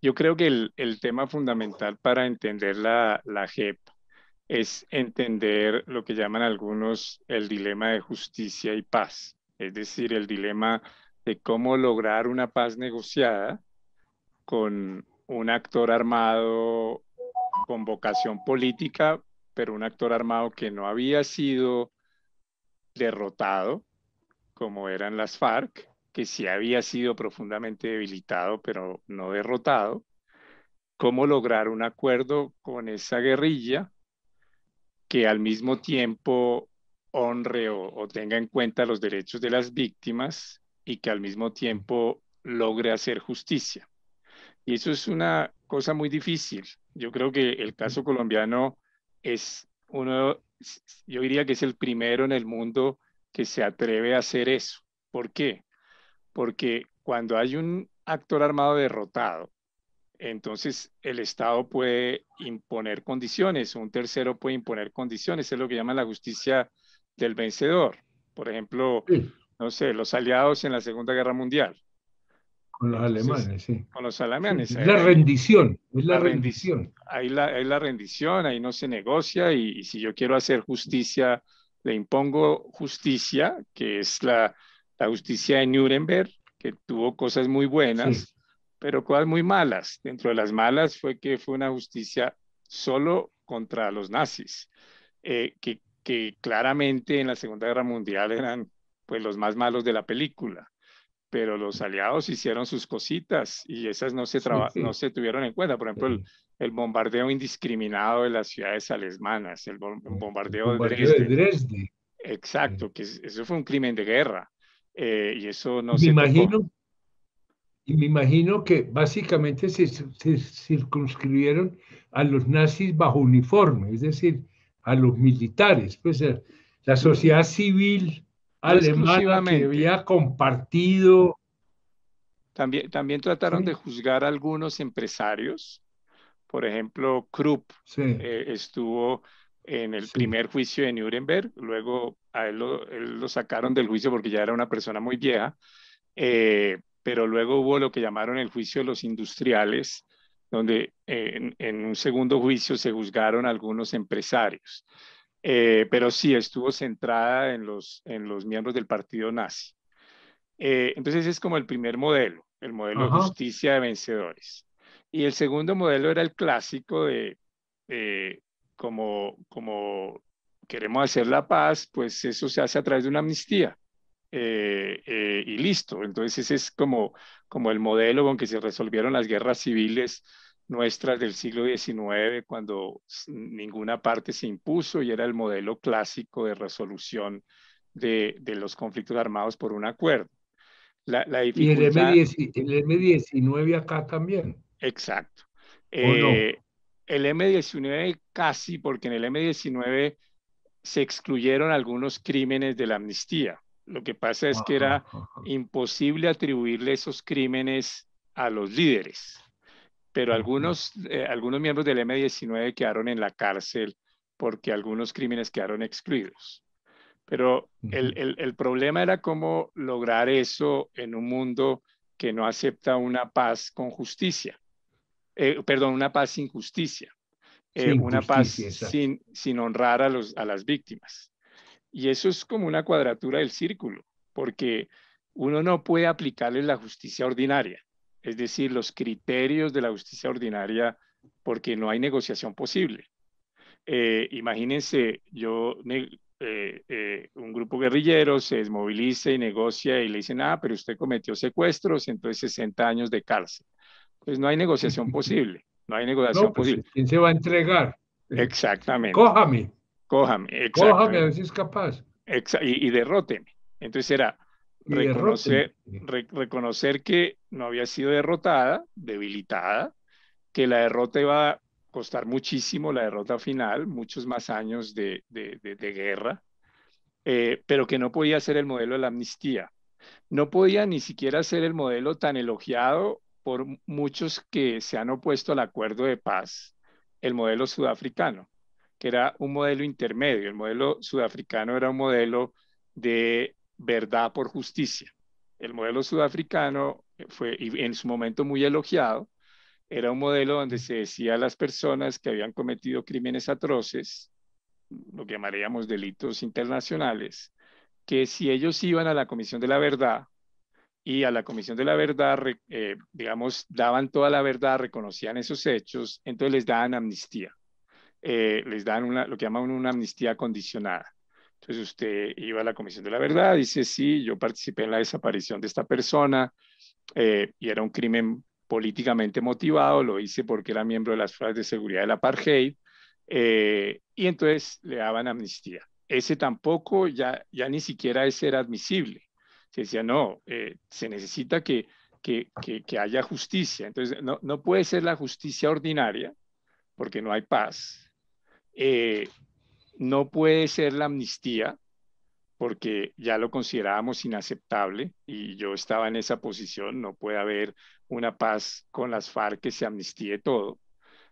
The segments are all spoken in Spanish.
Yo creo que el, tema fundamental para entender la, la JEP es entender lo que llaman algunos el dilema de justicia y paz, es decir, el dilema de cómo lograr una paz negociada con un actor armado con vocación política, pero un actor armado que no había sido derrotado, como eran las FARC, que sí había sido profundamente debilitado, pero no derrotado, cómo lograr un acuerdo con esa guerrilla que al mismo tiempo honre o, o, tenga en cuenta los derechos de las víctimas y que al mismo tiempo logre hacer justicia. Y eso es una cosa muy difícil. Yo creo que el caso colombiano es uno, yo diría que es el primero en el mundo que se atreve a hacer eso. ¿Por qué? porque cuando hay un actor armado derrotado, entonces el Estado puede imponer condiciones, un tercero puede imponer condiciones, es lo que llaman la justicia del vencedor. Por ejemplo, no sé, los aliados en la Segunda Guerra Mundial. Con los alemanes, sí. Con los alemanes. es la rendición, es la, rendición. Ahí Hay la, la rendición, ahí no se negocia y si yo quiero hacer justicia, le impongo justicia, que es la, la justicia de Nuremberg, que tuvo cosas muy buenas, pero cosas muy malas. Dentro de las malas fue que fue una justicia solo contra los nazis, eh, que, que claramente en la Segunda Guerra Mundial eran pues los más malos de la película pero los aliados hicieron sus cositas y esas no se, No se tuvieron en cuenta. Por ejemplo, el, bombardeo indiscriminado de las ciudades alemanas, el, bombardeo, de, Dresde. Exacto, que eso fue un crimen de guerra. Eh, y eso no me imagino Y me imagino que básicamente se, circunscribieron a los nazis bajo uniforme, es decir, a los militares, pues eh, la sociedad civil alemana que había compartido. También, también trataron de juzgar a algunos empresarios, por ejemplo, Krupp eh, estuvo en el primer juicio de Nuremberg, luego a él lo, sacaron del juicio porque ya era una persona muy vieja, eh, pero luego hubo lo que llamaron el juicio de los industriales, donde eh, en, un segundo juicio se juzgaron algunos empresarios, eh, pero sí estuvo centrada en los, en los miembros del partido nazi. entonces es como el primer modelo, el modelo de justicia de vencedores. Y el segundo modelo era el clásico de como, como queremos hacer la paz, pues eso se hace a través de una amnistía. Eh, eh, y listo. Entonces ese es como, como el modelo con que se resolvieron las guerras civiles nuestras del siglo XIX, cuando ninguna parte se impuso y era el modelo clásico de resolución de, de los conflictos armados por un acuerdo. La, Y el M19 acá también. Exacto el M19 casi, porque en el M19 se excluyeron algunos crímenes de la amnistía. Lo que pasa es que era imposible atribuirle esos crímenes a los líderes, pero algunos, eh, algunos miembros del M19 quedaron en la cárcel porque algunos crímenes quedaron excluidos. Pero el problema era cómo lograr eso en un mundo que no acepta una paz con justicia. Eh, perdón, una paz sin justicia, eh, una paz sin, honrar a, las víctimas. Y eso es como una cuadratura del círculo, porque uno no puede aplicarle la justicia ordinaria, es decir, los criterios de la justicia ordinaria, porque no hay negociación posible. Eh, imagínense, yo, un grupo guerrillero se desmoviliza y negocia y le dicen, ah, pero usted cometió secuestros, entonces 60 años de cárcel entonces pues no hay negociación posible. No hay negociación pues, posible. ¿Quién se va a entregar? Eh, exactamente. Cójame. Cójame, Cójame a ver si es capaz. y, derróteme. Entonces era reconocer, que no había sido derrotada, debilitada, que la derrota iba a costar muchísimo, la derrota final, muchos más años de, de, guerra, eh, pero que no podía ser el modelo de la amnistía. No podía ni siquiera ser el modelo tan elogiado por muchos que se han opuesto al acuerdo de paz, el modelo sudafricano, que era un modelo intermedio. El modelo sudafricano era un modelo de verdad por justicia. El modelo sudafricano eh, fue en su momento muy elogiado. Era un modelo donde se decía a las personas que habían cometido crímenes atroces, lo que llamaríamos delitos internacionales, que si ellos iban a la Comisión de la Verdad, y a la Comisión de la Verdad, eh, digamos, daban toda la verdad, reconocían esos hechos, entonces les daban amnistía. Eh, les dan una, lo que llaman una amnistía condicionada. Entonces usted iba a la Comisión de la Verdad, dice, sí, yo participé en la desaparición de esta persona eh, y era un crimen políticamente motivado, lo hice porque era miembro de las fuerzas de seguridad del apartheid, eh, y entonces le daban amnistía. Ese tampoco, ya, ya ni siquiera ese era admisible se decía, no, eh, se necesita que, que, que, haya justicia. Entonces, no, no, puede ser la justicia ordinaria, porque no hay paz. Eh, no puede ser la amnistía, porque ya lo considerábamos inaceptable y yo estaba en esa posición, no puede haber una paz con las FARC que se amnistíe todo.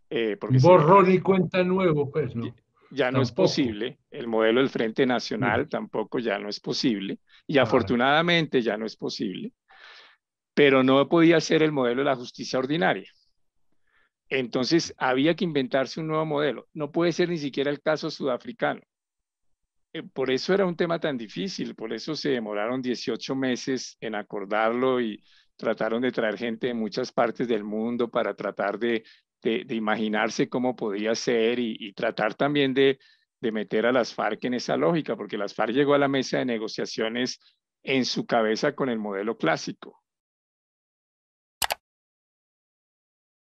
Eh, porque Borrón cuenta nuevo, pues, ¿no? ya no es posible, el modelo del Frente Nacional tampoco ya no es posible, y afortunadamente ya no es posible, pero no podía ser el modelo de la justicia ordinaria. Entonces había que inventarse un nuevo modelo, no puede ser ni siquiera el caso sudafricano. Eh, por eso era un tema tan difícil, por eso se demoraron 18 meses en acordarlo y trataron de traer gente de muchas partes del mundo para tratar de de, imaginarse cómo podía ser y, tratar también de, de meter a las FARC en esa lógica, porque las FARC llegó a la mesa de negociaciones en su cabeza con el modelo clásico.